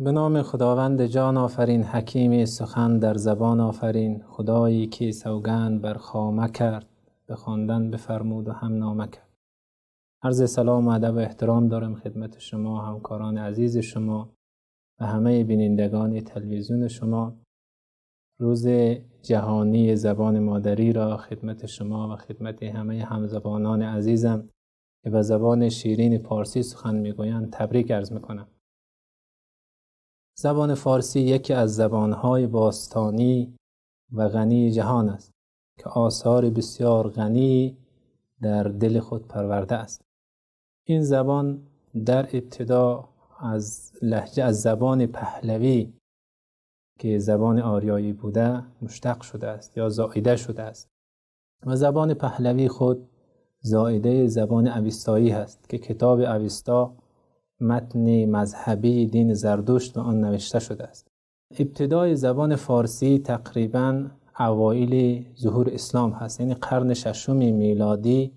به نام خداوند جان آفرین حکیم سخن در زبان آفرین خدایی که سوگند بر خامه کرد به خواندن بفرمود و هم نامه کرد عرض سلام و ادب و احترام دارم خدمت شما همکاران عزیز شما و همه بینندگان تلویزیون شما روز جهانی زبان مادری را خدمت شما و خدمت همه همزبانان عزیزم که به زبان شیرین پارسی سخن میگویند تبریک عرض میکنم زبان فارسی یکی از زبانهای باستانی و غنی جهان است که آثار بسیار غنی در دل خود پرورده است این زبان در ابتدا از لحجه از زبان پهلوی که زبان آریایی بوده مشتق شده است یا زائده شده است و زبان پهلوی خود زائده زبان اویستایی هست که کتاب اویستا متن مذهبی دین زردشت آن نوشته شده است ابتدای زبان فارسی تقریبا اوایل ظهور اسلام هست یعنی قرن ششم میلادی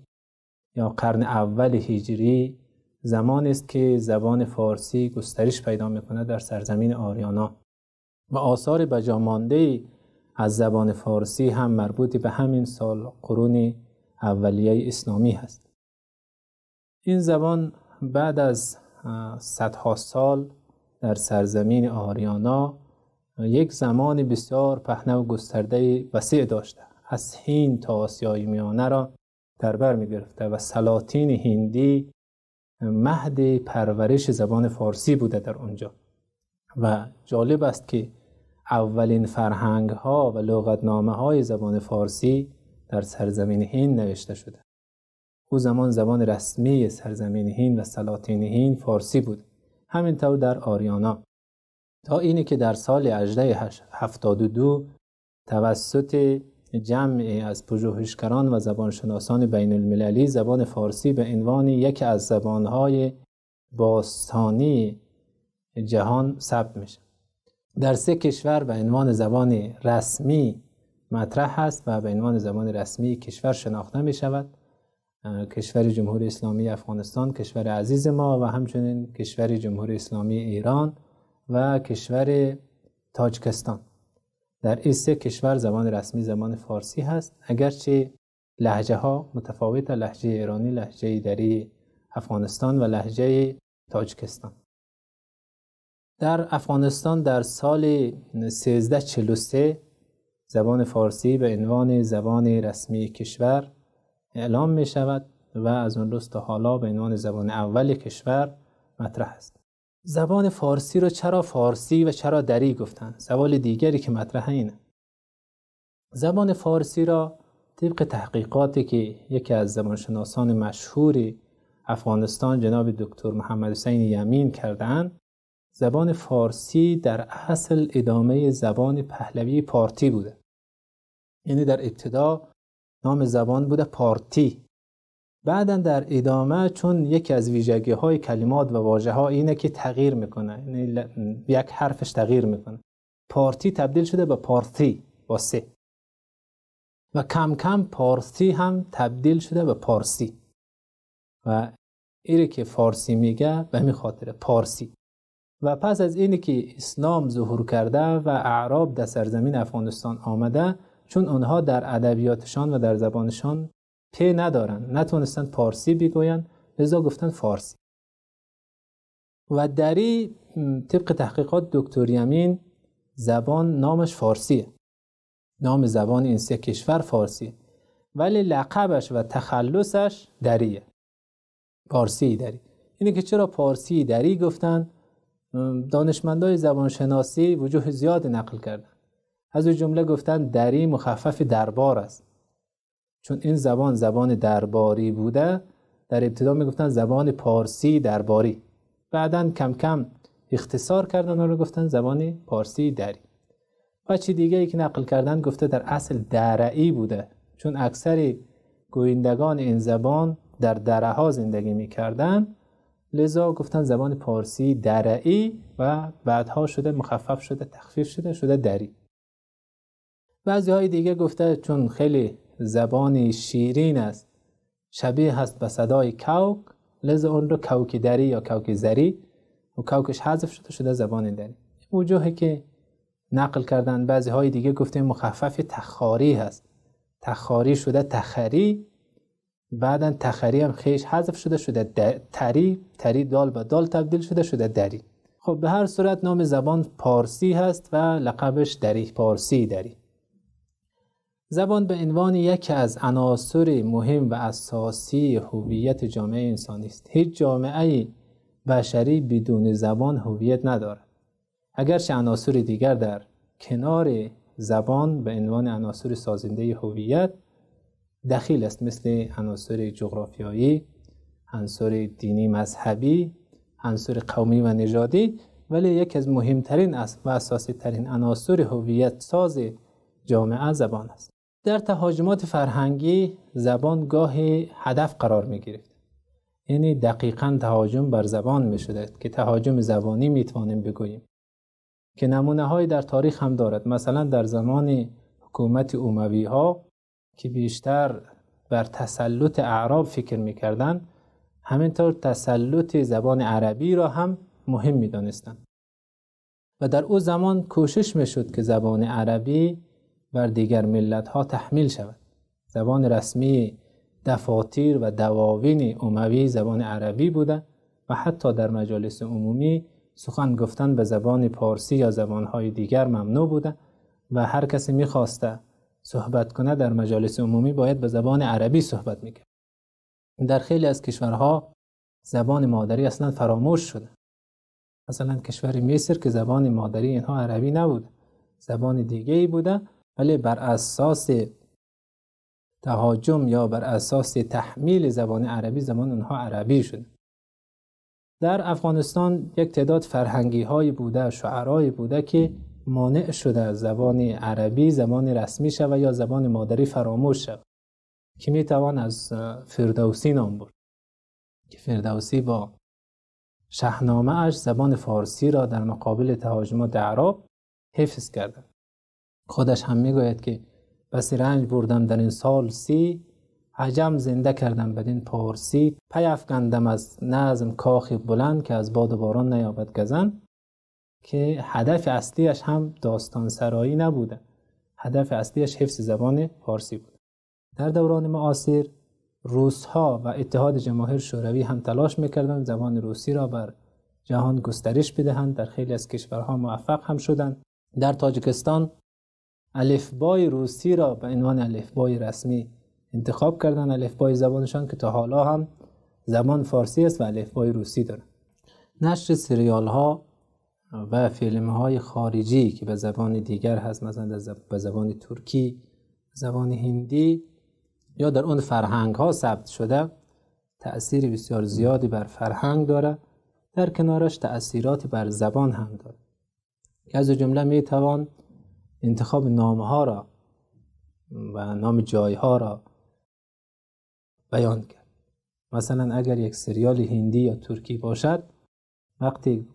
یا قرن اول هجری زمان است که زبان فارسی گسترش پیدا میکنه در سرزمین آریانا و آثار بجامانده از زبان فارسی هم مربوط به همین سال قرون اولیه اسلامی هست این زبان بعد از صدها سال در سرزمین آریانا یک زمان بسیار پهنه و گسترده وسیع داشته از هین تا آسیای میانه را در بر می گرفته و سلاطین هندی مهد پرورش زبان فارسی بوده در آنجا و جالب است که اولین فرهنگ ها و لغتنامه های زبان فارسی در سرزمین هند نوشته شده او زمان زبان رسمی سرزمین هین و سلاطین هین فارسی بود همینطور در آریانا تا اینه که در سال 1872 توسط جمعی از پژوهشگران و زبانشناسان بین المللی زبان فارسی به عنوان یکی از زبانهای باستانی جهان ثبت میشه در سه کشور به عنوان زبان رسمی مطرح است و به عنوان زبان رسمی کشور شناخته می شود کشور جمهوری اسلامی افغانستان کشور عزیز ما و همچنین کشور جمهوری اسلامی ایران و کشور تاجکستان در این سه کشور زبان رسمی زبان فارسی هست اگرچه لحجه ها متفاوت لحجه ایرانی لحجه دری افغانستان و لحجه تاجکستان در افغانستان در سال 1343 زبان فارسی به عنوان زبان رسمی کشور اعلام می شود و از اون روز تا حالا به عنوان زبان اول کشور مطرح است زبان فارسی رو چرا فارسی و چرا دری گفتن؟ سوال دیگری که مطرح اینه زبان فارسی را طبق تحقیقاتی که یکی از زبانشناسان مشهوری افغانستان جناب دکتر محمد حسین یمین کردن زبان فارسی در اصل ادامه زبان پهلوی پارتی بوده یعنی در ابتدا نام زبان بوده پارتی بعدا در ادامه چون یکی از ویژگی های کلمات و واژه ها اینه که تغییر میکنه یعنی یک حرفش تغییر میکنه پارتی تبدیل شده به پارتی با سه و کم کم پارسی هم تبدیل شده به پارسی و ایره که فارسی میگه به می خاطر پارسی و پس از اینی که اسلام ظهور کرده و اعراب در سرزمین افغانستان آمده چون آنها در ادبیاتشان و در زبانشان پی ندارن. نتونستن پارسی بگویند لذا گفتن فارسی و دری طبق تحقیقات دکتر یمین زبان نامش فارسیه نام زبان این سه کشور فارسیه ولی لقبش و تخلصش دریه پارسی دری اینه که چرا پارسی دری گفتن دانشمندای زبانشناسی وجوه زیادی نقل کردن از جمله گفتند دری مخفف دربار است چون این زبان زبان درباری بوده در ابتدا گفتن زبان پارسی درباری بعدا کم کم اختصار کردن رو گفتن زبان پارسی دری و چی دیگه ای که نقل کردن گفته در اصل درعی بوده چون اکثر گویندگان این زبان در دره ها زندگی کردن. لذا گفتن زبان پارسی درعی و بعدها شده مخفف شده تخفیف شده شده دری بعضی های دیگه گفته چون خیلی زبانی شیرین است شبیه هست به صدای کوک لذا اون رو کاوکی دری یا کاوکی زری و کوکش حذف شده شده زبان دری وجوهی که نقل کردن بعضی های دیگه گفته مخفف تخاری هست تخاری شده تخری بعدا تخری هم خیش حذف شده شده تری تری دال به دال تبدیل شده شده دری خب به هر صورت نام زبان پارسی هست و لقبش دری پارسی دری زبان به عنوان یکی از عناصر مهم و اساسی هویت جامعه انسانی است هیچ جامعه بشری بدون زبان هویت ندارد اگرچه عناصر دیگر در کنار زبان به عنوان عناصر سازنده هویت دخیل است مثل عناصر جغرافیایی عناصر دینی مذهبی عناصر قومی و نژادی ولی یکی از مهمترین و اساسی ترین عناصر هویت ساز جامعه زبان است در تهاجمات فرهنگی زبان گاه هدف قرار می یعنی دقیقا تهاجم بر زبان می شده که تهاجم زبانی می توانیم بگوییم که نمونه های در تاریخ هم دارد مثلا در زمان حکومت اوموی ها که بیشتر بر تسلط اعراب فکر می کردن همینطور تسلط زبان عربی را هم مهم می دانستن. و در او زمان کوشش می شد که زبان عربی بر دیگر ملت ها تحمیل شود زبان رسمی دفاتیر و دواوین اموی زبان عربی بوده و حتی در مجالس عمومی سخن گفتن به زبان پارسی یا های دیگر ممنوع بوده و هر کسی میخواسته صحبت کنه در مجالس عمومی باید به زبان عربی صحبت میکرد در خیلی از کشورها زبان مادری اصلا فراموش شده مثلا کشور مصر که زبان مادری اینها عربی نبود زبان دیگه ای بوده ولی بله، بر اساس تهاجم یا بر اساس تحمیل زبان عربی زمان اونها عربی شد. در افغانستان یک تعداد فرهنگی های بوده شعرهای بوده که مانع شده زبان عربی زمان رسمی شود یا زبان مادری فراموش شود که می توان از فردوسی نام برد که فردوسی با شهنامه اش زبان فارسی را در مقابل تهاجمات عرب حفظ کرده خودش هم میگوید که بسی رنج بردم در این سال سی عجم زنده کردم بدین پارسی پی افکندم از نظم کاخی بلند که از باد و باران نیابد گزن که هدف اصلیش هم داستان سرایی نبوده هدف اصلیش حفظ زبان فارسی بود در دوران معاصر روس ها و اتحاد جماهیر شوروی هم تلاش میکردن زبان روسی را بر جهان گسترش بدهند در خیلی از کشورها موفق هم شدند در تاجکستان الفبای روسی را به عنوان الفبای رسمی انتخاب کردن الفبای زبانشان که تا حالا هم زبان فارسی است و الفبای روسی دارن نشر سریال ها و فیلم های خارجی که به زبان دیگر هست مثلا به زبان ترکی زبان هندی یا در اون فرهنگ ها ثبت شده تأثیر بسیار زیادی بر فرهنگ داره در کنارش تأثیرات بر زبان هم داره که از جمله می توان انتخاب نام ها را و نام جای ها را بیان کرد مثلا اگر یک سریال هندی یا ترکی باشد وقتی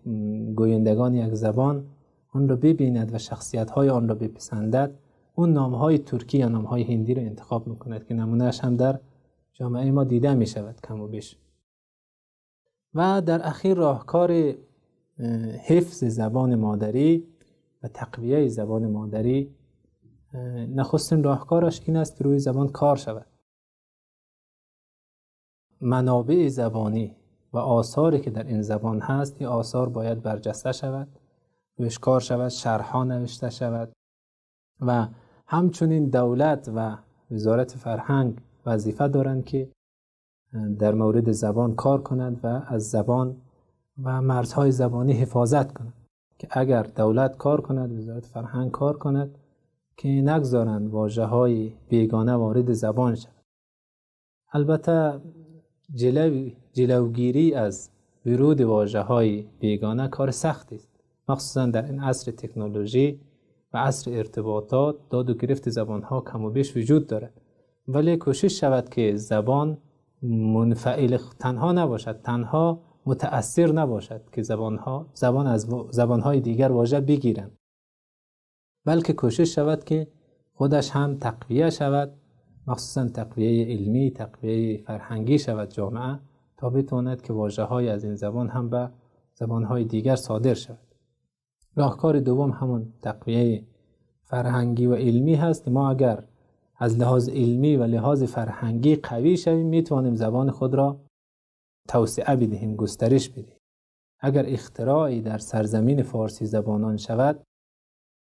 گویندگان یک زبان اون را ببیند و شخصیت های آن را بپسندد اون نام های ترکی یا نام های هندی را انتخاب میکند که نمونهش هم در جامعه ما دیده می شود کم و بیش و در اخیر راهکار حفظ زبان مادری و تقویه زبان مادری نخستین راهکارش این است که روی زبان کار شود منابع زبانی و آثاری که در این زبان هست این آثار باید برجسته شود روش کار شود شرحا نوشته شود و همچنین دولت و وزارت فرهنگ وظیفه دارند که در مورد زبان کار کنند و از زبان و مرزهای زبانی حفاظت کنند که اگر دولت کار کند وزارت فرهنگ کار کند که نگذارند واجه های بیگانه وارد زبان شود البته جلوگیری از ورود واجه های بیگانه کار سختی است مخصوصا در این عصر تکنولوژی و عصر ارتباطات داد و گرفت زبان ها کم و بیش وجود دارد ولی کوشش شود که زبان منفعل تنها نباشد تنها متاثر نباشد که ها زبان از دیگر واژه بگیرند بلکه کوشش شود که خودش هم تقویه شود مخصوصا تقویه علمی تقویه فرهنگی شود جامعه تا بتواند که واجه های از این زبان هم به زبان های دیگر صادر شود راهکار دوم همان تقویه فرهنگی و علمی هست ما اگر از لحاظ علمی و لحاظ فرهنگی قوی شویم توانیم زبان خود را توسعه بدهیم گسترش بدهیم اگر اختراعی در سرزمین فارسی زبانان شود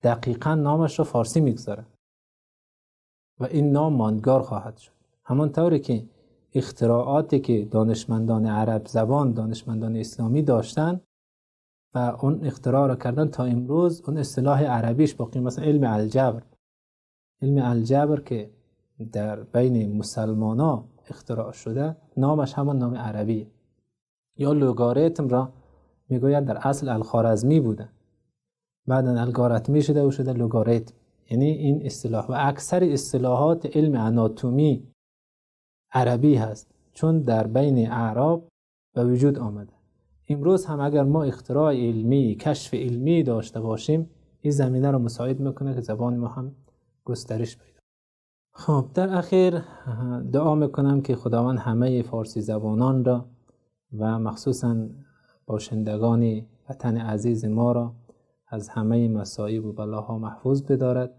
دقیقا نامش را فارسی میگذارد و این نام ماندگار خواهد شد همان طوری که اختراعاتی که دانشمندان عرب زبان دانشمندان اسلامی داشتند و اون اختراع را کردن تا امروز اون اصطلاح عربیش باقی مثلا علم الجبر علم الجبر که در بین مسلمان ها اختراع شده نامش همان نام عربی یا لوگاریتم را میگوید در اصل الخارزمی بوده بعدا الگارتمی شده و شده لوگاریتم یعنی این اصطلاح و اکثر اصطلاحات علم اناتومی عربی هست چون در بین اعراب به وجود آمده امروز هم اگر ما اختراع علمی کشف علمی داشته باشیم این زمینه رو مساعد میکنه که زبان ما هم گسترش پیدا خب در اخیر دعا میکنم که خداوند همه فارسی زبانان را و مخصوصا باشندگان وطن عزیز ما را از همه مصائب و بلاها محفوظ بدارد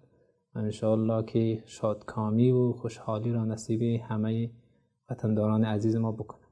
و انشاءالله که شادکامی و خوشحالی را نصیب همه وطنداران عزیز ما بکند